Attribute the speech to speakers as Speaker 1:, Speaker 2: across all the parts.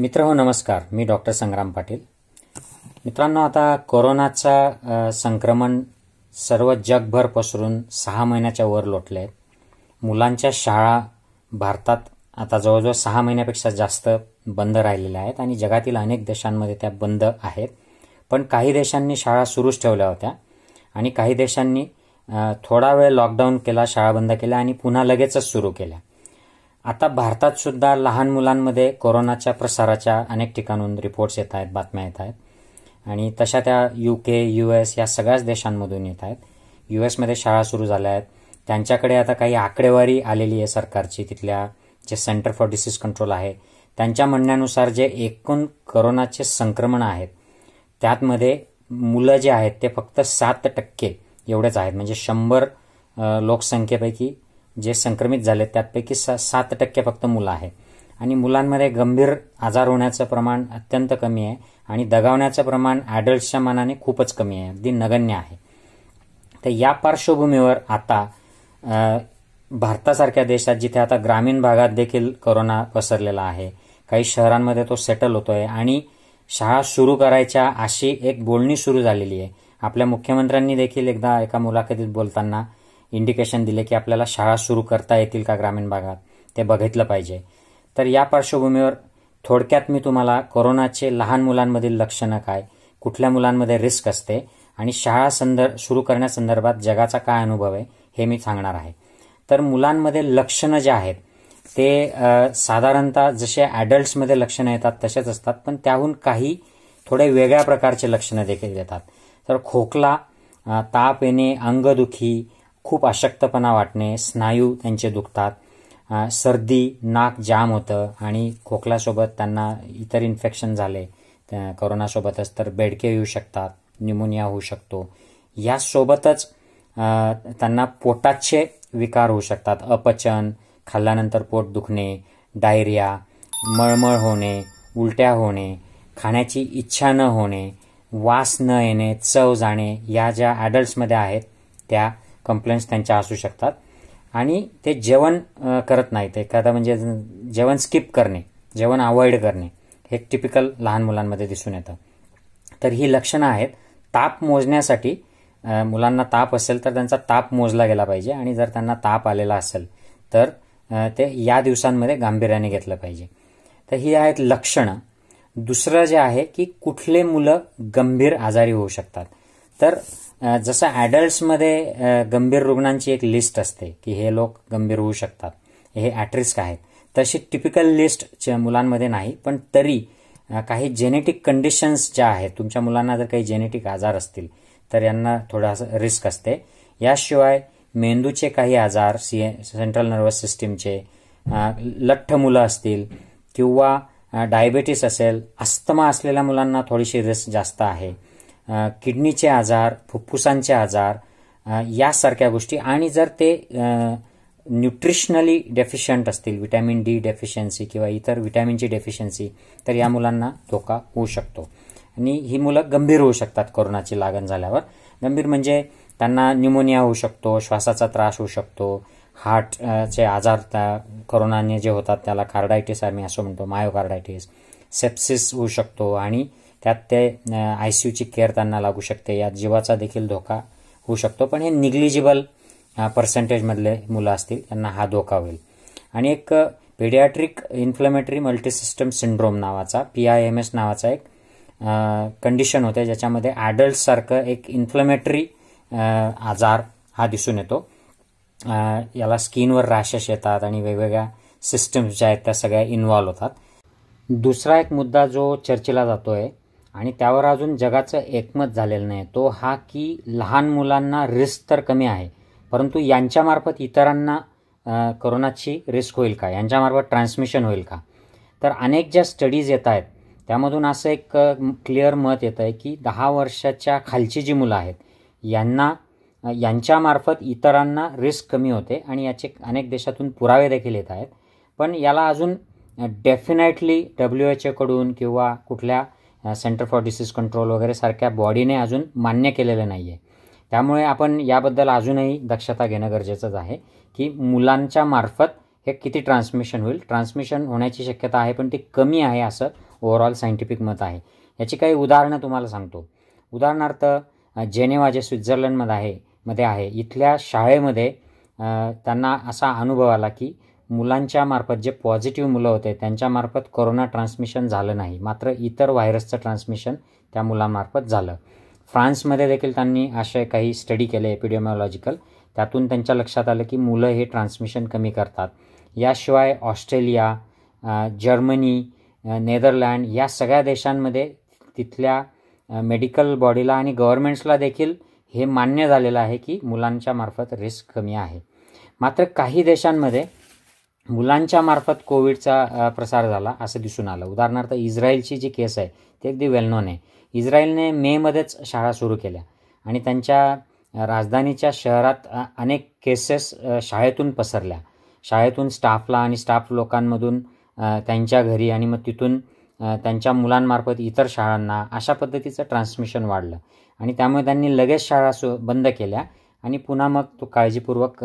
Speaker 1: मित्र हो नमस्कार मी डॉक्टर संग्राम पाटील मित्रांनो आता कोरोनाचा संक्रमण सर्व जगभर पसरून सहा महिन्याच्या वर लोटले आहेत मुलांच्या शाळा भारतात आता जवळजवळ सहा महिन्यापेक्षा जास्त बंद राहिलेल्या आहेत आणि जगातील अनेक देशांमध्ये त्या बंद आहेत पण काही देशांनी शाळा सुरूच ठेवल्या होत्या आणि काही देशांनी थोडा वेळ लॉकडाऊन केला शाळा बंद केल्या आणि पुन्हा लगेचच सुरू केल्या आता भारतात सुद्धा लहान मुलांमध्ये कोरोनाच्या प्रसाराच्या अनेक ठिकाणून रिपोर्ट्स येत आहेत बातम्या येत आहेत आणि तशा त्या यू के यू एस या सगळ्याच देशांमधून येत आहेत यू एसमध्ये शाळा सुरू झाल्या आहेत त्यांच्याकडे आता काही आकडेवारी आलेली आहे सरकारची तिथल्या जे सेंटर फॉर डिसीज कंट्रोल आहे त्यांच्या म्हणण्यानुसार जे एकूण करोनाचे संक्रमण आहेत त्यातमध्ये मुलं जे आहेत ते फक्त सात टक्के एवढेच आहेत म्हणजे शंभर लोकसंख्येपैकी जे संक्रमित झाले त्यापैकी सा सात टक्के फक्त मुलं आहे आणि मुलांमध्ये गंभीर आजार होण्याचं प्रमाण अत्यंत कमी आहे आणि दगावण्याचं प्रमाण ॲडल्ट्सच्या मनाने खूपच कमी आहे अगदी नगण्य आहे तर या पार्श्वभूमीवर आता भारतासारख्या देशात जिथे आता ग्रामीण भागात देखील करोना पसरलेला आहे काही शहरांमध्ये तो सेटल होतोय आणि शाळा सुरू करायच्या अशी एक बोलणी सुरू झालेली आहे आपल्या मुख्यमंत्र्यांनी देखील एकदा एका मुलाखतीत बोलताना इंडिकेशन दिले की आपल्याला शाळा सुरू करता येतील का ग्रामीण भागात ते बघितलं पाहिजे तर या पार्श्वभूमीवर थोडक्यात मी तुम्हाला कोरोनाचे लहान मुलांमधील लक्षणं काय कुठल्या मुलांमध्ये रिस्क असते आणि शाळा संदर्भ सुरू करण्यासंदर्भात जगाचा काय अनुभव आहे हे मी सांगणार आहे तर मुलांमध्ये लक्षणं जे आहेत ते साधारणतः जसे ॲडल्ट्समध्ये लक्षणं येतात तसेच असतात पण त्याहून काही थोडे वेगळ्या प्रकारचे लक्षणं देखील येतात तर खोकला ताप येणे अंगदुखी खूप अशक्तपणा वाटणे स्नायू त्यांचे दुखतात सर्दी नाक जाम होतं आणि खोकल्यासोबत त्यांना इतर इन्फेक्शन झाले करोनासोबतच तर बेडके येऊ शकतात निमोनिया होऊ शकतो यासोबतच त्यांना पोटाचे विकार होऊ शकतात अपचन खाल्ल्यानंतर पोट दुखणे डायरिया मळमळ होणे उलट्या होणे खाण्याची इच्छा न होणे वास न येणे चव जाणे या ज्या ॲडल्ट्समध्ये आहेत त्या कंप्लेंट्स त्यांच्या असू शकतात आणि ते जेवण करत नाहीत एखादा म्हणजे जेवण स्किप करणे जेवण अवॉइड करणे हे टिपिकल लहान मुलांमध्ये दिसून येतं तर ही लक्षणं आहेत ताप मोजण्यासाठी मुलांना ताप असेल तर त्यांचा ताप मोजला गेला पाहिजे आणि जर त्यांना ताप आलेला असेल तर ते या दिवसांमध्ये गांभीर्याने घेतलं पाहिजे तर ही आहेत लक्षणं दुसरं जे आहे की कुठले मुलं गंभीर आजारी होऊ शकतात तर जसं ॲडल्ट्समध्ये गंभीर रुग्णांची एक लिस्ट असते की हे लोक गंभीर होऊ शकतात हे ॲट आहेत तशी टिपिकल लिस्ट मुलांमध्ये नाही पण तरी काही जेनेटिक कंडिशन्स ज्या आहेत तुमच्या मुलांना जर काही जेनेटिक आजार असतील तर यांना थोडासा रिस्क असते याशिवाय मेंदूचे काही आजार सी सेंट्रल नर्वस सिस्टीमचे लठ्ठ मुलं असतील किंवा डायबेटीस असेल अस्थमा असलेल्या मुलांना थोडीशी रिस्क जास्त आहे किडनीचे आजार फुफ्फुसांचे आजार यासारख्या गोष्टी आणि जर ते न्यूट्रिशनली डेफिशियंट असतील विटॅमिन डी डेफिशियन्सी किंवा इतर विटॅमिनची डेफिशियन्सी तर या मुलांना धोका होऊ शकतो आणि ही मुलं गंभीर होऊ शकतात कोरोनाची लागण झाल्यावर गंभीर म्हणजे त्यांना न्यूमोनिया होऊ शकतो श्वासाचा त्रास होऊ शकतो हार्टचे आजार त्या करोनाने जे होतात त्याला कार्डायटिस आम्ही असं म्हणतो मायोकार्डायटीस सेप्सिस होऊ शकतो आणि त्यात ते आय सी केअर त्यांना लागू शकते यात जीवाचा देखील धोका होऊ शकतो पण हे निग्लिजिबल पर्सेंटेजमधले मुलं असतील त्यांना हा धोका होईल आणि एक पेडियाट्रिक इन्फ्लेमेटरी मल्टीसिस्टम सिंड्रोम नावाचा पी आय एम एस नावाचा एक कंडिशन होते ज्याच्यामध्ये ॲडल्टसारखं एक इन्फ्लेमेटरी आजार हा दिसून येतो याला स्किनवर रॅशेस येतात आणि वेगवेगळ्या सिस्टम्स ज्या आहेत त्या सगळ्या इन्व्हॉल्व्ह होतात दुसरा एक मुद्दा जो चर्चेला जातो आहे आणि त्यावर अजून जगाचं एकमत झालेलं नाही तो हा की लहान मुलांना रिस्क तर कमी आहे परंतु यांच्यामार्फत इतरांना करोनाची रिस्क होईल का यांच्यामार्फत ट्रान्समिशन होईल का तर अनेक ज्या स्टडीज येत आहेत त्यामधून असं एक क्लिअर मत येतं आहे की दहा वर्षाच्या खालची जी मुलं आहेत यांना यांच्यामार्फत इतरांना रिस्क कमी होते आणि याचे अनेक देशातून पुरावे देखील येत आहेत पण याला अजून डेफिनेटली डब्ल्यू एच ओकडून किंवा कुठल्या सेंटर फॉर डिसीज कंट्रोल वगैरे सारख्या बॉडीने अजून मान्य केलेलं नाही आहे त्यामुळे आपण याबद्दल अजूनही दक्षता घेणं गरजेचंच आहे की मुलांच्या मार्फत हे किती ट्रान्समिशन होईल ट्रान्समिशन होण्याची शक्यता आहे पण ती कमी आहे असं ओव्हरऑल सायंटिफिक मत आहे याची काही उदाहरणं तुम्हाला सांगतो उदाहरणार्थ जेनेवा जे स्वित्झर्लंडमध्ये आहे मध्ये आहे इथल्या शाळेमध्ये त्यांना असा अनुभव आला की मुलांच्या मार्फत जे पॉझिटिव्ह मुलं होते त्यांच्यामार्फत कोरोना ट्रान्समिशन झालं नाही मात्र इतर व्हायरसचं ट्रान्समिशन त्या मुलांमार्फत झालं फ्रान्समध्ये देखील त्यांनी असे काही स्टडी केले एपिडिओमॉलॉजिकल त्यातून त्यांच्या लक्षात आलं की मुलं हे ट्रान्समिशन कमी करतात याशिवाय ऑस्ट्रेलिया जर्मनी नेदरलँड या सगळ्या देशांमध्ये तिथल्या मेडिकल बॉडीला आणि गव्हर्मेंट्सला देखील हे मान्य झालेलं आहे की मुलांच्या मार्फत रिस्क कमी आहे मात्र काही देशांमध्ये मुलांच्या मार्फत कोविडचा प्रसार झाला असं दिसून आलं उदाहरणार्थ इस्रायलची जी केस आहे ती अगदी वेल नोन आहे इस्रायलने मेमध्येच शाळा सुरू केल्या आणि त्यांच्या राजधानीच्या शहरात अनेक केसेस शाळेतून पसरल्या शाळेतून स्टाफला आणि स्टाफ लोकांमधून त्यांच्या घरी आणि मग तिथून त्यांच्या मुलांमार्फत इतर शाळांना अशा पद्धतीचं ट्रान्समिशन वाढलं आणि त्यामुळे त्यांनी लगेच शाळा सु बंद केल्या आणि पुन्हा मग तो काळजीपूर्वक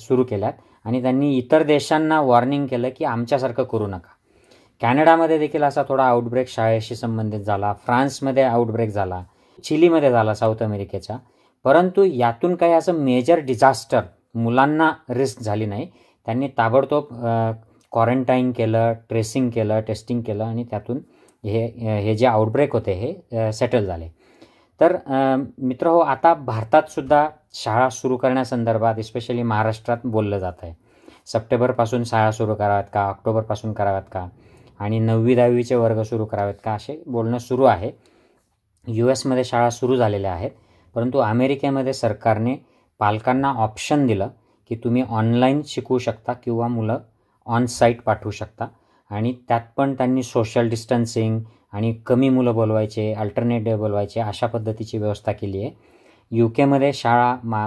Speaker 1: सुरू केल्यात आणि त्यांनी इतर देशांना वॉर्निंग केलं की आमच्यासारखं करू नका कॅनडामध्ये देखील असा थोडा आउटब्रेक शाळेशी संबंधित झाला फ्रान्समध्ये आउटब्रेक झाला चिलीमध्ये झाला साऊथ अमेरिकेचा परंतु यातून काही असं मेजर डिझास्टर मुलांना रिस्क झाली नाही त्यांनी ताबडतोब क्वारंटाईन केलं ट्रेसिंग केलं टेस्टिंग केलं आणि त्यातून हे हे जे आउटब्रेक होते हे सेटल झाले तर मित्र हो आता भारतातसुद्धा शाळा सुरू करण्यासंदर्भात स्पेशली महाराष्ट्रात बोललं जात आहे सप्टेंबरपासून शाळा सुरू कराव्यात का ऑक्टोबरपासून कराव्यात का आणि नववी दहावीचे वर्ग सुरू करावेत का असे बोलणं सुरू आहे यू एसमध्ये शाळा सुरू झालेल्या आहेत परंतु अमेरिकेमध्ये सरकारने पालकांना ऑप्शन दिलं की तुम्ही ऑनलाईन शिकवू शकता किंवा मुलं ऑन साईट पाठवू शकता आणि त्यात पण त्यांनी सोशल डिस्टन्सिंग आणि कमी मुलं बोलवायचे अल्टरनेट डे बोलवायचे अशा पद्धतीची व्यवस्था केली आहे यू केमध्ये शाळा मा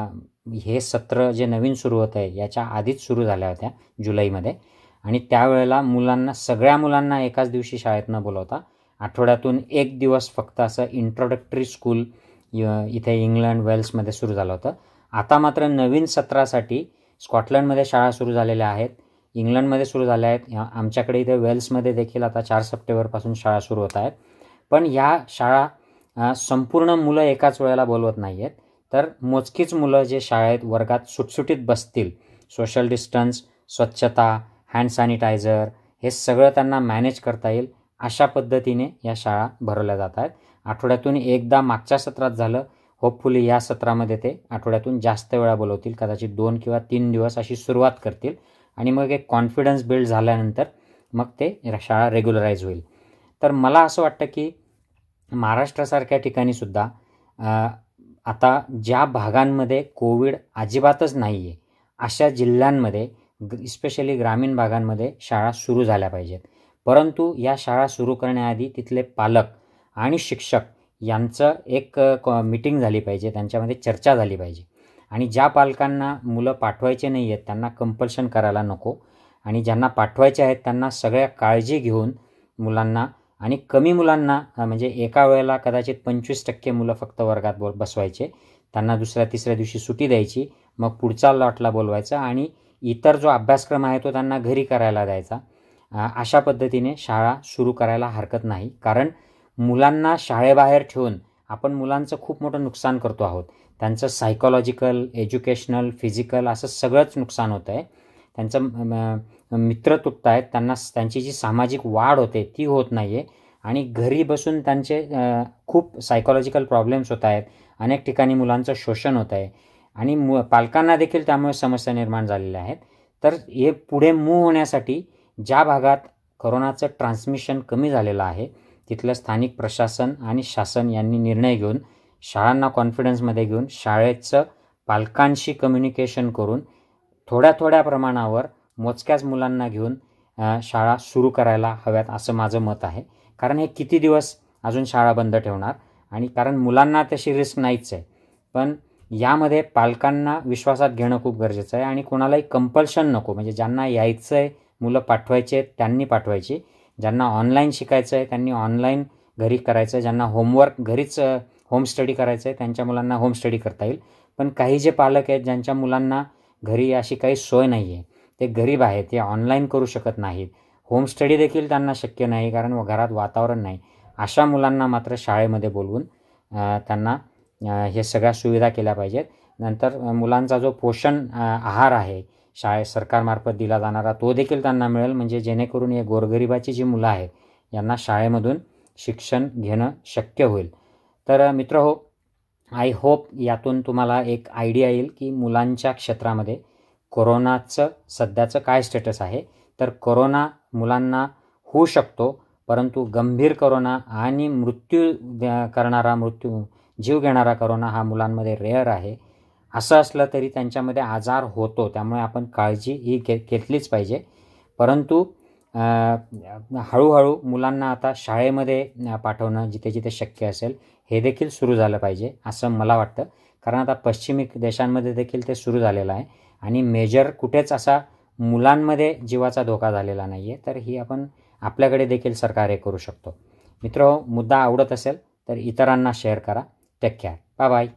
Speaker 1: हे सत्र जे नवीन सुरू होतं आहे याच्या आधीच सुरू झाल्या होत्या जुलैमध्ये आणि त्यावेळेला मुलांना सगळ्या मुलांना एकाच दिवशी शाळेत न बोलवता आठवड्यातून एक दिवस फक्त असं इंट्रोडक्टरी स्कूल इथे इंग्लंड वेल्समध्ये सुरू झालं होतं आता मात्र नवीन सत्रासाठी स्कॉटलंडमध्ये शाळा सुरू झालेल्या आहेत इंग्लंडमध्ये सुरू झाल्या आहेत आमच्याकडे इथे वेल्समध्ये देखील आता चार सप्टेंबरपासून शाळा सुरू होत आहेत पण ह्या शाळा संपूर्ण मुलं एकाच वेळेला बोलवत नाही आहेत तर मोजकीच मुलं जे शाळेत वर्गात सुटसुटीत बसतील सोशल डिस्टन्स स्वच्छता हँड सॅनिटायझर हे सगळं त्यांना मॅनेज करता येईल अशा पद्धतीने या शाळा भरवल्या जात आहेत आठवड्यातून एकदा मागच्या सत्रात झालं होपफुली या सत्रामध्ये ते आठवड्यातून जास्त वेळा बोलवतील कदाचित दोन किंवा तीन दिवस अशी सुरुवात करतील आणि मग एक कॉन्फिडन्स बिल्ड झाल्यानंतर मग ते शाळा रेग्युलराईज होईल तर मला असं वाटतं की महाराष्ट्रासारख्या ठिकाणी सुद्धा आता ज्या भागांमध्ये कोविड अजिबातच नाही आहे अशा जिल्ह्यांमध्ये इस्पेशली ग्रामीण भागांमध्ये शाळा सुरू झाल्या पाहिजेत परंतु या शाळा सुरू करण्याआधी तिथले पालक आणि शिक्षक यांचं एक मिटिंग झाली पाहिजे त्यांच्यामध्ये चर्चा झाली पाहिजे आणि ज्या पालकांना मुलं पाठवायचे नाही आहेत त्यांना कंपल्शन करायला नको आणि ज्यांना पाठवायचे आहेत त्यांना सगळ्या काळजी घेऊन मुलांना आणि कमी मुलांना म्हणजे एका वेळेला कदाचित पंचवीस टक्के मुलं फक्त वर्गात बोल बसवायचे त्यांना दुसऱ्या तिसऱ्या दिवशी सुटी द्यायची मग पुढचा लॉटला बोलवायचा आणि इतर जो अभ्यासक्रम आहे तो त्यांना घरी करायला द्यायचा अशा पद्धतीने शाळा सुरू करायला हरकत नाही कारण मुलांना शाळेबाहेर ठेवून आपण मुलांचं खूप मोठं नुकसान करतो आहोत त्यांचं सायकोलॉजिकल एज्युकेशनल फिजिकल असं सगळंच नुकसान होतं आहे त्यांचं मित्र आहेत त्यांना त्यांची जी सामाजिक वाढ होते ती होत नाही आहे आणि घरी बसून त्यांचे खूप सायकोलॉजिकल प्रॉब्लेम्स होत आहेत अनेक ठिकाणी मुलांचं शोषण होत आहे आणि मु पालकांना देखील त्यामुळे समस्या निर्माण झालेल्या आहेत तर हे पुढे मूव होण्यासाठी ज्या भागात करोनाचं ट्रान्समिशन कमी झालेलं आहे तिथलं स्थानिक प्रशासन आणि शासन यांनी निर्णय घेऊन शाळांना कॉन्फिडन्समध्ये घेऊन शाळेचं पालकांशी कम्युनिकेशन करून थोड्या थोड्या प्रमाणावर मोजक्याच मुलांना घेऊन शाळा सुरू करायला हव्यात असं माझं मत आहे कारण हे किती दिवस अजून शाळा बंद ठेवणार आणि कारण मुलांना तशी रिस्क नाहीच आहे पण यामध्ये पालकांना विश्वासात घेणं खूप गरजेचं आहे आणि कोणालाही कंपल्शन नको म्हणजे ज्यांना यायचं आहे मुलं पाठवायचे आहेत त्यांनी पाठवायची ज्यांना ऑनलाईन शिकायचं आहे त्यांनी ऑनलाईन घरी करायचं आहे ज्यांना होमवर्क घरीच होम स्टडी करायचं आहे त्यांच्या मुलांना होम स्टडी करता येईल पण काही जे पालक आहेत ज्यांच्या मुलांना घरी अशी काही सोय नाही आहे ते गरीब आहेत ते ऑनलाईन करू शकत नाहीत होम स्टडी देखील त्यांना शक्य नाही कारण व घरात वातावरण नाही अशा मुलांना मात्र शाळेमध्ये बोलवून त्यांना हे सगळ्या सुविधा केल्या पाहिजेत नंतर मुलांचा जो पोषण आहार आहे शाळे सरकारमार्फत दिला जाणारा तो देखील त्यांना मिळेल म्हणजे जेणेकरून हे गोरगरिबाची जी मुलं आहेत यांना शाळेमधून शिक्षण घेणं शक्य होईल तर मित्र हो आय होप यातून तुम्हाला एक आयडिया येईल की मुलांच्या क्षेत्रामध्ये कोरोनाचं सध्याचं काय स्टेटस आहे तर कोरोना मुलांना होऊ शकतो परंतु गंभीर करोना आणि मृत्यू करणारा मृत्यू जीव घेणारा करोना हा मुलांमध्ये रेअर आहे असं असलं तरी त्यांच्यामध्ये आजार होतो त्यामुळे आपण काळजी ही घे घेतलीच पाहिजे परंतु हळूहळू मुलांना आता शाळेमध्ये पाठवणं जिथे जिथे शक्य असेल हे देखील सुरू झालं पाहिजे असं मला वाटतं कारण आता पश्चिमी देशांमध्ये देखील ते सुरू झालेलं आहे आणि मेजर कुठेच असा मुलांमध्ये जीवाचा धोका झालेला नाही आहे तर ही आपण आपल्याकडे देखील हे करू शकतो मित्र मुद्दा आवडत असेल तर इतरांना शेअर करा टेक केअर बाय